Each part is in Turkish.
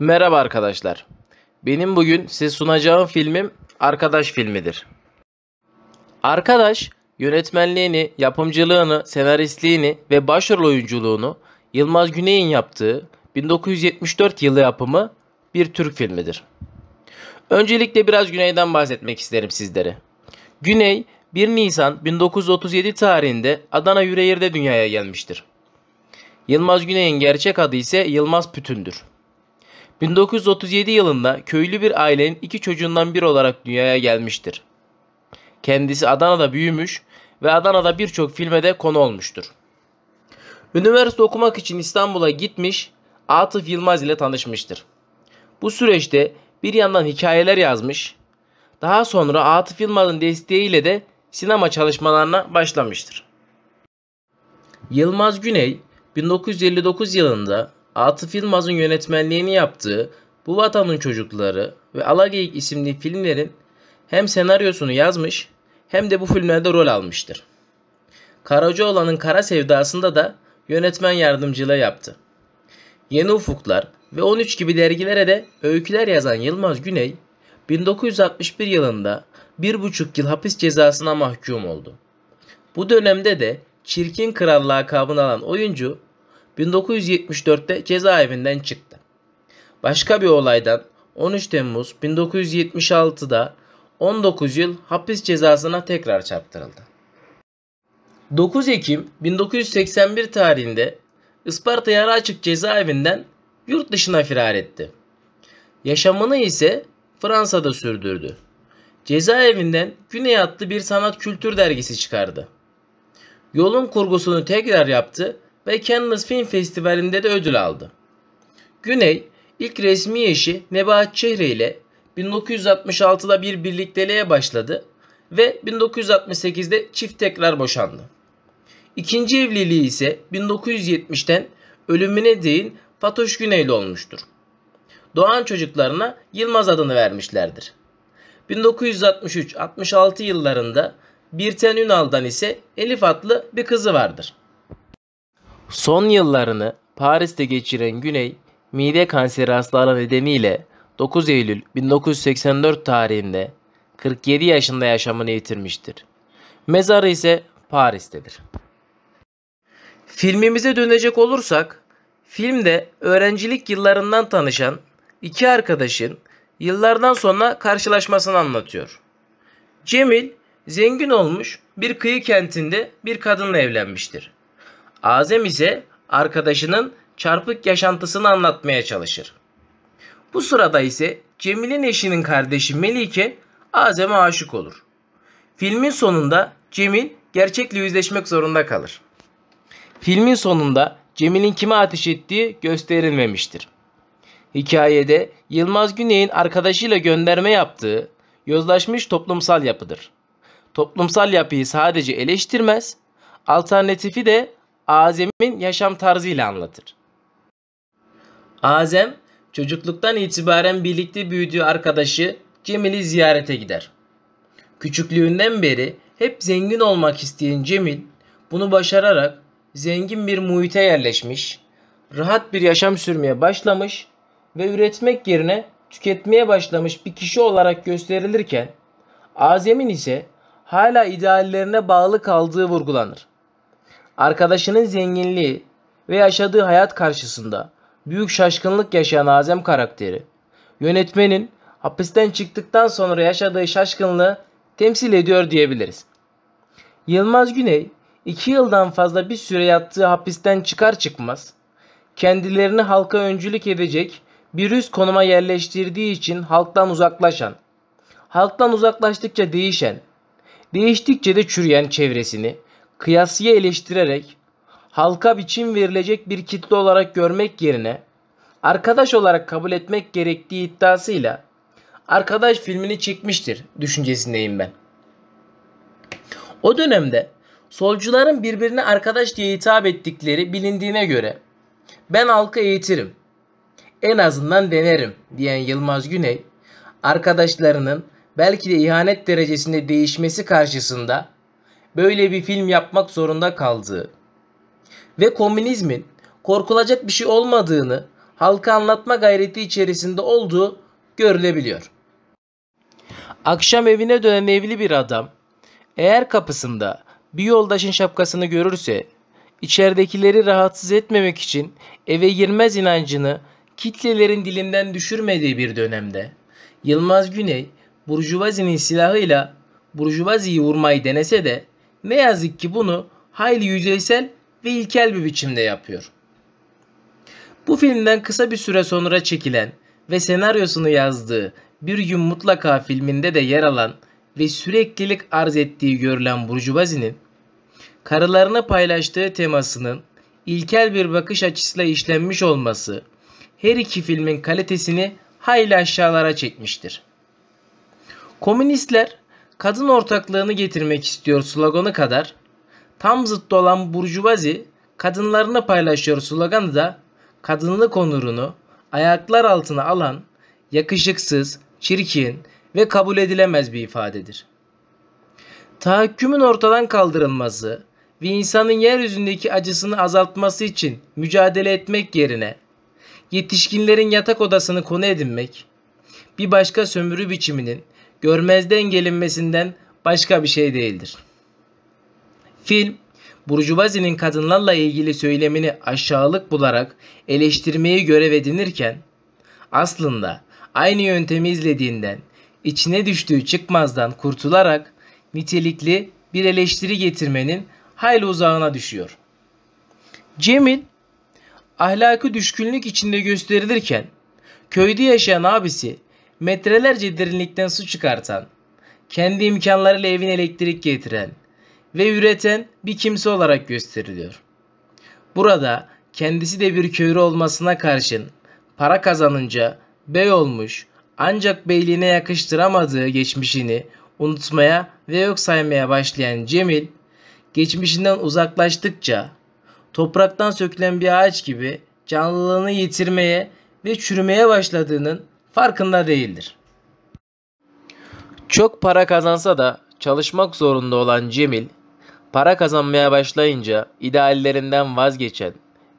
Merhaba arkadaşlar. Benim bugün size sunacağım filmim Arkadaş filmidir. Arkadaş, yönetmenliğini, yapımcılığını, senaristliğini ve başrol oyunculuğunu Yılmaz Güney'in yaptığı 1974 yılı yapımı bir Türk filmidir. Öncelikle biraz Güney'den bahsetmek isterim sizlere. Güney, 1 Nisan 1937 tarihinde Adana Yüreğir'de dünyaya gelmiştir. Yılmaz Güney'in gerçek adı ise Yılmaz Pütün'dür. 1937 yılında köylü bir ailenin iki çocuğundan biri olarak dünyaya gelmiştir. Kendisi Adana'da büyümüş ve Adana'da birçok filmede konu olmuştur. Üniversite okumak için İstanbul'a gitmiş, Atıf Yılmaz ile tanışmıştır. Bu süreçte bir yandan hikayeler yazmış, daha sonra Atıf Yılmaz'ın desteğiyle de sinema çalışmalarına başlamıştır. Yılmaz Güney 1959 yılında Atıf Yılmaz'ın yönetmenliğini yaptığı Bu Vatanın Çocukları ve Alageyik isimli filmlerin hem senaryosunu yazmış hem de bu filmlerde rol almıştır. Karacaoğlan'ın Kara Sevdası'nda da yönetmen yardımcılığı yaptı. Yeni Ufuklar ve 13 gibi dergilere de öyküler yazan Yılmaz Güney, 1961 yılında 1,5 yıl hapis cezasına mahkum oldu. Bu dönemde de Çirkin Kral lakabını alan oyuncu 1974'te cezaevinden çıktı. Başka bir olaydan 13 Temmuz 1976'da 19 yıl hapis cezasına tekrar çarptırıldı. 9 Ekim 1981 tarihinde Isparta Yara Açık cezaevinden yurt dışına firar etti. Yaşamını ise Fransa'da sürdürdü. Cezaevinden Güney adlı bir sanat kültür dergisi çıkardı. Yolun kurgusunu tekrar yaptı ve Cannes Film Festivali'nde de ödül aldı. Güney ilk resmi eşi Nebahat Çehre ile 1966'da bir birlikteliğe başladı ve 1968'de çift tekrar boşandı. İkinci evliliği ise 1970'ten ölümüne değin Fatoş ile olmuştur. Doğan çocuklarına Yılmaz adını vermişlerdir. 1963-66 yıllarında Birten Ünal'dan ise Elif adlı bir kızı vardır. Son yıllarını Paris'te geçiren Güney, mide kanseri hastalığı nedeniyle 9 Eylül 1984 tarihinde 47 yaşında yaşamını yitirmiştir. Mezarı ise Paris'tedir. Filmimize dönecek olursak, filmde öğrencilik yıllarından tanışan iki arkadaşın yıllardan sonra karşılaşmasını anlatıyor. Cemil zengin olmuş bir kıyı kentinde bir kadınla evlenmiştir. Azem ise arkadaşının çarpık yaşantısını anlatmaya çalışır. Bu sırada ise Cemil'in eşinin kardeşi Melike Azem'e aşık olur. Filmin sonunda Cemil gerçekle yüzleşmek zorunda kalır. Filmin sonunda Cemil'in kime ateş ettiği gösterilmemiştir. Hikayede Yılmaz Güney'in arkadaşıyla gönderme yaptığı yozlaşmış toplumsal yapıdır. Toplumsal yapıyı sadece eleştirmez, alternatifi de Azem'in yaşam tarzıyla anlatır. Azem çocukluktan itibaren birlikte büyüdüğü arkadaşı Cemil'i ziyarete gider. Küçüklüğünden beri hep zengin olmak isteyen Cemil bunu başararak zengin bir muhite yerleşmiş, rahat bir yaşam sürmeye başlamış ve üretmek yerine tüketmeye başlamış bir kişi olarak gösterilirken Azem'in ise hala ideallerine bağlı kaldığı vurgulanır arkadaşının zenginliği ve yaşadığı hayat karşısında büyük şaşkınlık yaşayan Azem karakteri, yönetmenin hapisten çıktıktan sonra yaşadığı şaşkınlığı temsil ediyor diyebiliriz. Yılmaz Güney iki yıldan fazla bir süre yattığı hapisten çıkar çıkmaz kendilerini halka öncülük edecek bir üst konuma yerleştirdiği için halktan uzaklaşan, halktan uzaklaştıkça değişen, değiştikçe de çürüyen çevresini kıyasıya eleştirerek halka biçim verilecek bir kitle olarak görmek yerine arkadaş olarak kabul etmek gerektiği iddiasıyla arkadaş filmini çekmiştir düşüncesindeyim ben. O dönemde solcuların birbirine arkadaş diye hitap ettikleri bilindiğine göre ben halka eğitirim. En azından denerim diyen Yılmaz Güney arkadaşlarının belki de ihanet derecesinde değişmesi karşısında böyle bir film yapmak zorunda kaldığı ve komünizmin korkulacak bir şey olmadığını halka anlatma gayreti içerisinde olduğu görülebiliyor. Akşam evine dönen evli bir adam eğer kapısında bir yoldaşın şapkasını görürse içeridekileri rahatsız etmemek için eve girmez inancını kitlelerin dilinden düşürmediği bir dönemde Yılmaz Güney Burjuvazi'nin silahıyla Burjuvazi'yi vurmayı denese de ne yazık ki bunu hayli yüzeysel ve ilkel bir biçimde yapıyor. Bu filmden kısa bir süre sonra çekilen ve senaryosunu yazdığı Bir Gün Mutlaka filminde de yer alan ve süreklilik arz ettiği görülen Burjuvazi'nin karılarına paylaştığı temasının ilkel bir bakış açısıyla işlenmiş olması her iki filmin kalitesini hayli aşağılara çekmiştir. Komünistler kadın ortaklığını getirmek istiyor sloganı kadar tam zıttı olan burjuvazi kadınlarını paylaşıyor sloganı da kadınlık onurunu ayaklar altına alan yakışıksız, çirkin ve kabul edilemez bir ifadedir. Tahakkümün ortadan kaldırılması ve insanın yeryüzündeki acısını azaltması için mücadele etmek yerine yetişkinlerin yatak odasını konu edinmek, bir başka sömürü biçiminin görmezden gelinmesinden başka bir şey değildir. Film, Burjuvazi'nin kadınlarla ilgili söylemini aşağılık bularak eleştirmeyi görev edinirken, aslında aynı yöntemi izlediğinden, içine düştüğü çıkmazdan kurtularak nitelikli bir eleştiri getirmenin hayli uzağına düşüyor. Cemil, ahlakı düşkünlük içinde gösterilirken, köyde yaşayan abisi metrelerce derinlikten su çıkartan, kendi imkanlarıyla evin elektrik getiren ve üreten bir kimse olarak gösteriliyor. Burada kendisi de bir köylü olmasına karşın para kazanınca bey olmuş ancak beyliğine yakıştıramadığı geçmişini unutmaya ve yok saymaya başlayan Cemil, geçmişinden uzaklaştıkça topraktan sökülen bir ağaç gibi canlılığını yitirmeye ve çürümeye başladığının farkında değildir. Çok para kazansa da çalışmak zorunda olan Cemil, para kazanmaya başlayınca ideallerinden vazgeçen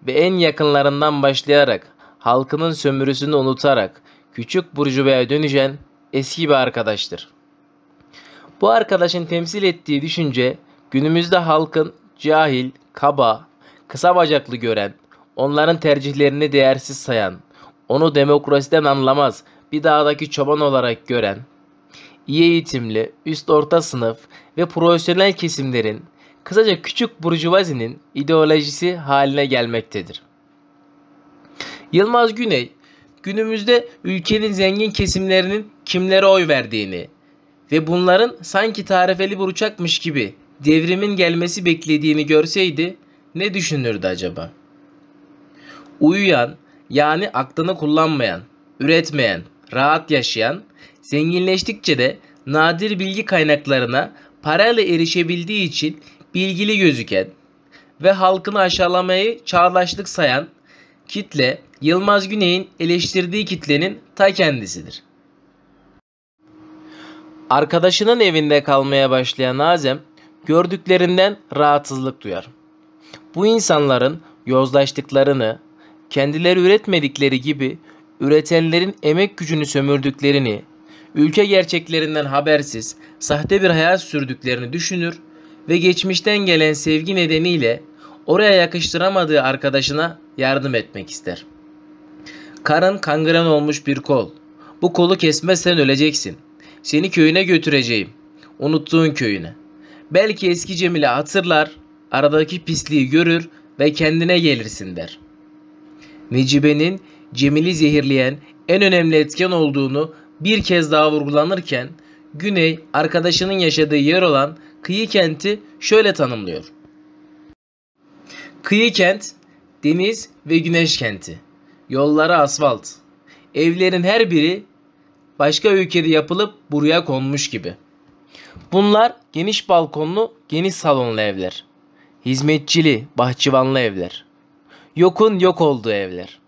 ve en yakınlarından başlayarak halkının sömürüsünü unutarak küçük burjuvaya dönüşen eski bir arkadaştır. Bu arkadaşın temsil ettiği düşünce günümüzde halkın cahil, kaba, kısa bacaklı gören, onların tercihlerini değersiz sayan, onu demokrasiden anlamaz bir dağdaki çoban olarak gören, iyi eğitimli, üst orta sınıf ve profesyonel kesimlerin, kısaca küçük burjuvazinin ideolojisi haline gelmektedir. Yılmaz Güney, günümüzde ülkenin zengin kesimlerinin kimlere oy verdiğini ve bunların sanki tarifeli bir uçakmış gibi devrimin gelmesi beklediğini görseydi ne düşünürdü acaba? Uyuyan, yani aklını kullanmayan, üretmeyen, rahat yaşayan, zenginleştikçe de nadir bilgi kaynaklarına parayla erişebildiği için bilgili gözüken ve halkını aşağılamayı çağdaşlık sayan kitle Yılmaz Güney'in eleştirdiği kitlenin ta kendisidir. Arkadaşının evinde kalmaya başlayan Nazem, gördüklerinden rahatsızlık duyar. Bu insanların yozlaştıklarını, kendileri üretmedikleri gibi üretenlerin emek gücünü sömürdüklerini, ülke gerçeklerinden habersiz sahte bir hayat sürdüklerini düşünür ve geçmişten gelen sevgi nedeniyle oraya yakıştıramadığı arkadaşına yardım etmek ister. Karın kangren olmuş bir kol. Bu kolu kesmezsen öleceksin. Seni köyüne götüreceğim. Unuttuğun köyüne. Belki eski Cemil'i hatırlar, aradaki pisliği görür ve kendine gelirsin der.'' Necibe'nin Cemil'i zehirleyen en önemli etken olduğunu bir kez daha vurgulanırken Güney arkadaşının yaşadığı yer olan kıyı kenti şöyle tanımlıyor. Kıyı kent, deniz ve güneş kenti. Yollara asfalt. Evlerin her biri başka ülkede yapılıp buraya konmuş gibi. Bunlar geniş balkonlu, geniş salonlu evler. Hizmetçili, bahçıvanlı evler yokun yok olduğu evler.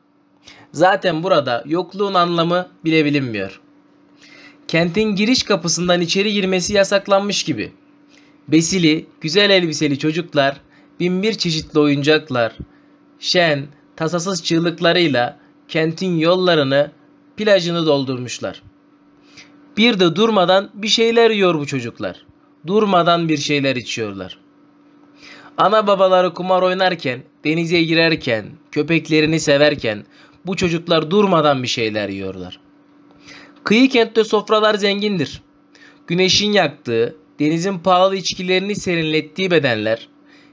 Zaten burada yokluğun anlamı bile bilinmiyor. Kentin giriş kapısından içeri girmesi yasaklanmış gibi. Besili, güzel elbiseli çocuklar, binbir çeşitli oyuncaklar, şen, tasasız çığlıklarıyla kentin yollarını, plajını doldurmuşlar. Bir de durmadan bir şeyler yiyor bu çocuklar. Durmadan bir şeyler içiyorlar. Ana babaları kumar oynarken, denize girerken, köpeklerini severken bu çocuklar durmadan bir şeyler yiyorlar. Kıyı kentte sofralar zengindir. Güneşin yaktığı, denizin pahalı içkilerini serinlettiği bedenler,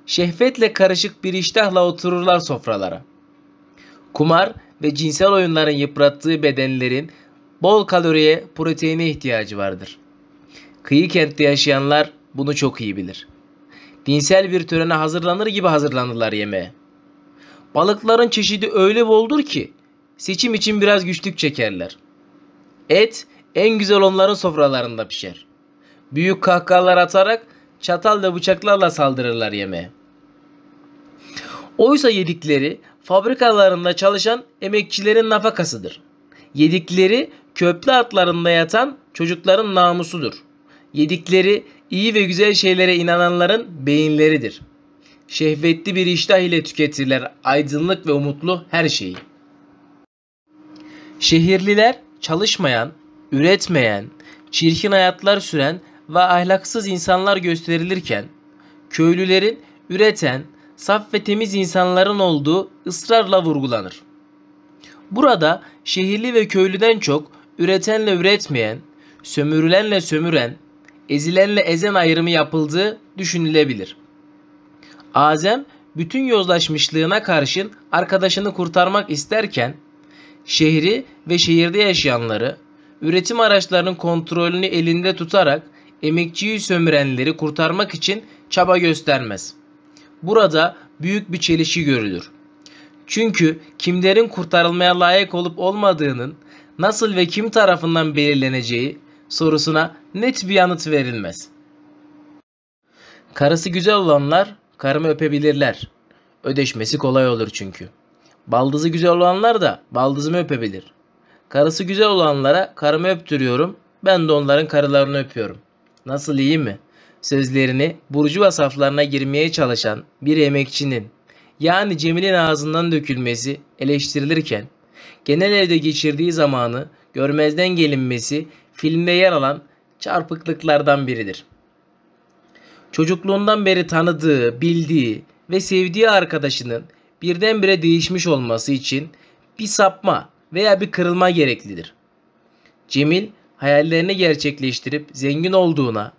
şehvetle karışık bir iştahla otururlar sofralara. Kumar ve cinsel oyunların yıprattığı bedenlerin bol kaloriye, proteine ihtiyacı vardır. Kıyı kentte yaşayanlar bunu çok iyi bilir dinsel bir törene hazırlanır gibi hazırlanırlar yemeğe. Balıkların çeşidi öyle boldur ki seçim için biraz güçlük çekerler. Et en güzel onların sofralarında pişer. Büyük kahkahalar atarak çatal ve bıçaklarla saldırırlar yemeğe. Oysa yedikleri fabrikalarında çalışan emekçilerin nafakasıdır. Yedikleri köprü atlarında yatan çocukların namusudur yedikleri iyi ve güzel şeylere inananların beyinleridir. Şehvetli bir iştah ile tüketirler aydınlık ve umutlu her şeyi. Şehirliler çalışmayan, üretmeyen, çirkin hayatlar süren ve ahlaksız insanlar gösterilirken, köylülerin üreten, saf ve temiz insanların olduğu ısrarla vurgulanır. Burada şehirli ve köylüden çok üretenle üretmeyen, sömürülenle sömüren, ezilenle ezen ayrımı yapıldığı düşünülebilir. Azem bütün yozlaşmışlığına karşın arkadaşını kurtarmak isterken şehri ve şehirde yaşayanları üretim araçlarının kontrolünü elinde tutarak emekçiyi sömürenleri kurtarmak için çaba göstermez. Burada büyük bir çelişi görülür. Çünkü kimlerin kurtarılmaya layık olup olmadığının nasıl ve kim tarafından belirleneceği sorusuna net bir yanıt verilmez. Karısı güzel olanlar karımı öpebilirler. Ödeşmesi kolay olur çünkü. Baldızı güzel olanlar da baldızımı öpebilir. Karısı güzel olanlara karımı öptürüyorum. Ben de onların karılarını öpüyorum. Nasıl iyi mi? Sözlerini burcu vasaflarına girmeye çalışan bir emekçinin yani Cemil'in ağzından dökülmesi eleştirilirken genel evde geçirdiği zamanı görmezden gelinmesi filmde yer alan çarpıklıklardan biridir. Çocukluğundan beri tanıdığı, bildiği ve sevdiği arkadaşının birdenbire değişmiş olması için bir sapma veya bir kırılma gereklidir. Cemil hayallerini gerçekleştirip zengin olduğuna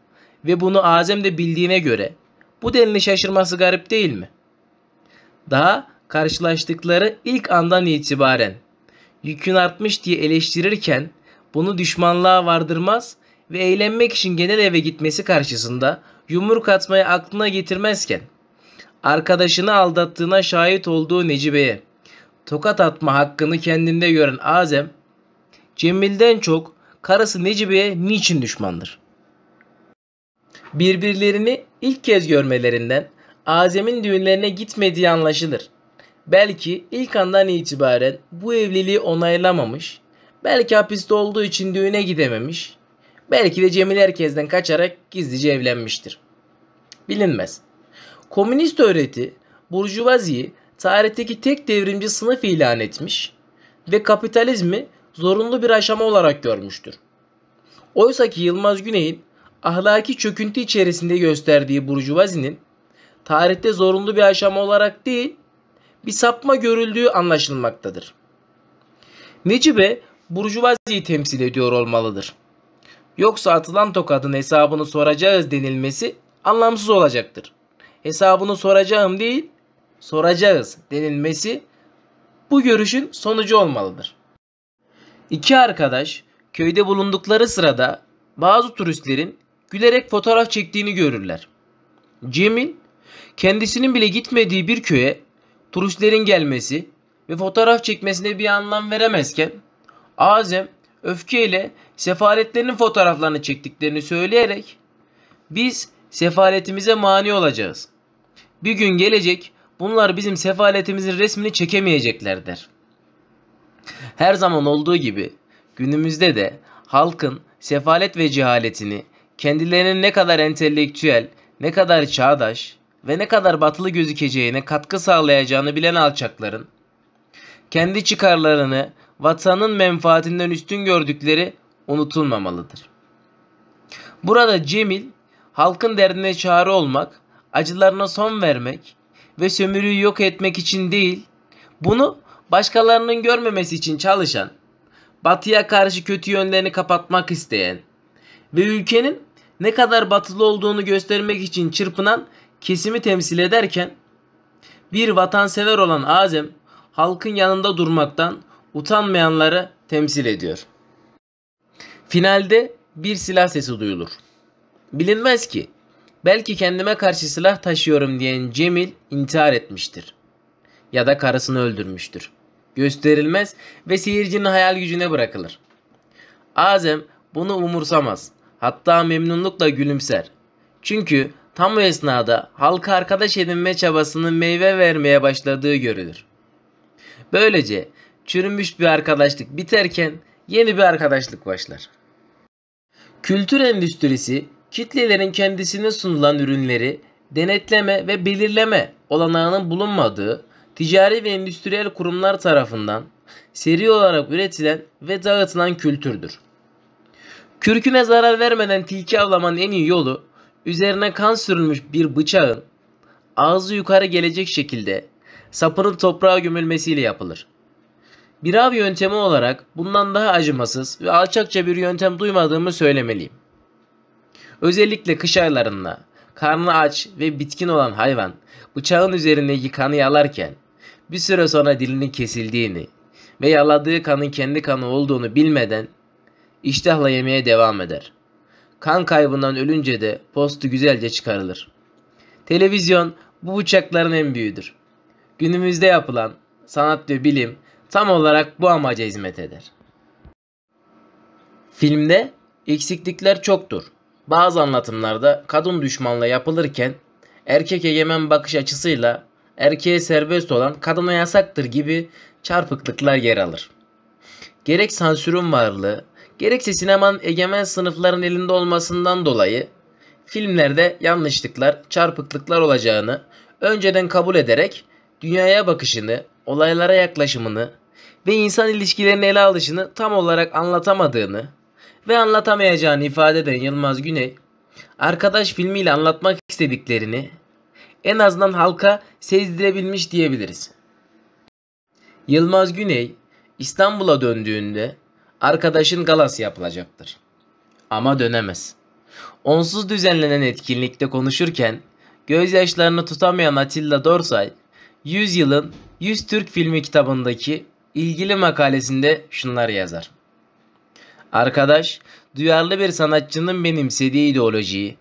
ve bunu Azem de bildiğine göre bu denli şaşırması garip değil mi? Daha karşılaştıkları ilk andan itibaren yükün artmış diye eleştirirken bunu düşmanlığa vardırmaz ve eğlenmek için genel eve gitmesi karşısında yumruk atmayı aklına getirmezken arkadaşını aldattığına şahit olduğu Necibe'ye tokat atma hakkını kendinde gören Azem Cemil'den çok karısı Necibe'ye niçin düşmandır? Birbirlerini ilk kez görmelerinden Azem'in düğünlerine gitmediği anlaşılır. Belki ilk andan itibaren bu evliliği onaylamamış Belki hapiste olduğu için düğüne gidememiş. Belki de Cemil herkesten kaçarak gizlice evlenmiştir. Bilinmez. Komünist öğreti Burjuvazi'yi tarihteki tek devrimci sınıf ilan etmiş ve kapitalizmi zorunlu bir aşama olarak görmüştür. Oysa ki Yılmaz Güney'in ahlaki çöküntü içerisinde gösterdiği Burjuvazi'nin tarihte zorunlu bir aşama olarak değil, bir sapma görüldüğü anlaşılmaktadır. Necibe Burjuvaziyi temsil ediyor olmalıdır. Yoksa atılan tokadın hesabını soracağız denilmesi anlamsız olacaktır. Hesabını soracağım değil, soracağız denilmesi bu görüşün sonucu olmalıdır. İki arkadaş köyde bulundukları sırada bazı turistlerin gülerek fotoğraf çektiğini görürler. Cemil kendisinin bile gitmediği bir köye turistlerin gelmesi ve fotoğraf çekmesine bir anlam veremezken Azem öfkeyle sefaletlerinin fotoğraflarını çektiklerini söyleyerek biz sefaletimize mani olacağız. Bir gün gelecek bunlar bizim sefaletimizin resmini çekemeyecekler der. Her zaman olduğu gibi günümüzde de halkın sefalet ve cehaletini kendilerinin ne kadar entelektüel, ne kadar çağdaş ve ne kadar batılı gözükeceğine katkı sağlayacağını bilen alçakların kendi çıkarlarını vatanın menfaatinden üstün gördükleri unutulmamalıdır. Burada Cemil halkın derdine çağrı olmak, acılarına son vermek ve sömürüyü yok etmek için değil, bunu başkalarının görmemesi için çalışan, batıya karşı kötü yönlerini kapatmak isteyen ve ülkenin ne kadar batılı olduğunu göstermek için çırpınan kesimi temsil ederken, bir vatansever olan Azem halkın yanında durmaktan utanmayanları temsil ediyor. Finalde bir silah sesi duyulur. Bilinmez ki belki kendime karşı silah taşıyorum diyen Cemil intihar etmiştir. Ya da karısını öldürmüştür. Gösterilmez ve seyircinin hayal gücüne bırakılır. Azem bunu umursamaz. Hatta memnunlukla gülümser. Çünkü tam o esnada halka arkadaş edinme çabasının meyve vermeye başladığı görülür. Böylece çürümüş bir arkadaşlık biterken yeni bir arkadaşlık başlar. Kültür endüstrisi kitlelerin kendisine sunulan ürünleri denetleme ve belirleme olanağının bulunmadığı ticari ve endüstriyel kurumlar tarafından seri olarak üretilen ve dağıtılan kültürdür. Kürküne zarar vermeden tilki avlamanın en iyi yolu üzerine kan sürülmüş bir bıçağın ağzı yukarı gelecek şekilde sapının toprağa gömülmesiyle yapılır. Bir av yöntemi olarak bundan daha acımasız ve alçakça bir yöntem duymadığımı söylemeliyim. Özellikle kış aylarında karnı aç ve bitkin olan hayvan bıçağın üzerindeki kanı yalarken bir süre sonra dilinin kesildiğini ve yaladığı kanın kendi kanı olduğunu bilmeden iştahla yemeye devam eder. Kan kaybından ölünce de postu güzelce çıkarılır. Televizyon bu bıçakların en büyüğüdür. Günümüzde yapılan sanat ve bilim tam olarak bu amaca hizmet eder. Filmde eksiklikler çoktur. Bazı anlatımlarda kadın düşmanla yapılırken erkek egemen bakış açısıyla erkeğe serbest olan kadına yasaktır gibi çarpıklıklar yer alır. Gerek sansürün varlığı, gerekse sinemanın egemen sınıfların elinde olmasından dolayı filmlerde yanlışlıklar, çarpıklıklar olacağını önceden kabul ederek dünyaya bakışını, olaylara yaklaşımını, ve insan ilişkilerinin ele alışını tam olarak anlatamadığını ve anlatamayacağını ifade eden Yılmaz Güney, arkadaş filmiyle anlatmak istediklerini en azından halka sezdirebilmiş diyebiliriz. Yılmaz Güney İstanbul'a döndüğünde arkadaşın galası yapılacaktır. Ama dönemez. Onsuz düzenlenen etkinlikte konuşurken gözyaşlarını tutamayan Atilla Dorsay, 100 yılın 100 Türk filmi kitabındaki ilgili makalesinde şunlar yazar. Arkadaş, duyarlı bir sanatçının benimsediği ideolojiyi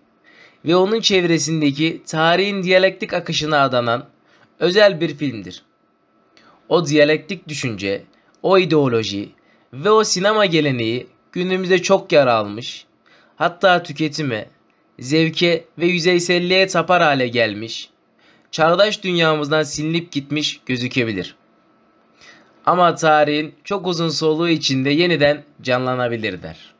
ve onun çevresindeki tarihin diyalektik akışına adanan özel bir filmdir. O diyalektik düşünce, o ideoloji ve o sinema geleneği günümüzde çok yara almış, hatta tüketime, zevke ve yüzeyselliğe tapar hale gelmiş, çağdaş dünyamızdan silinip gitmiş gözükebilir.'' ama tarihin çok uzun soluğu içinde yeniden canlanabilir der.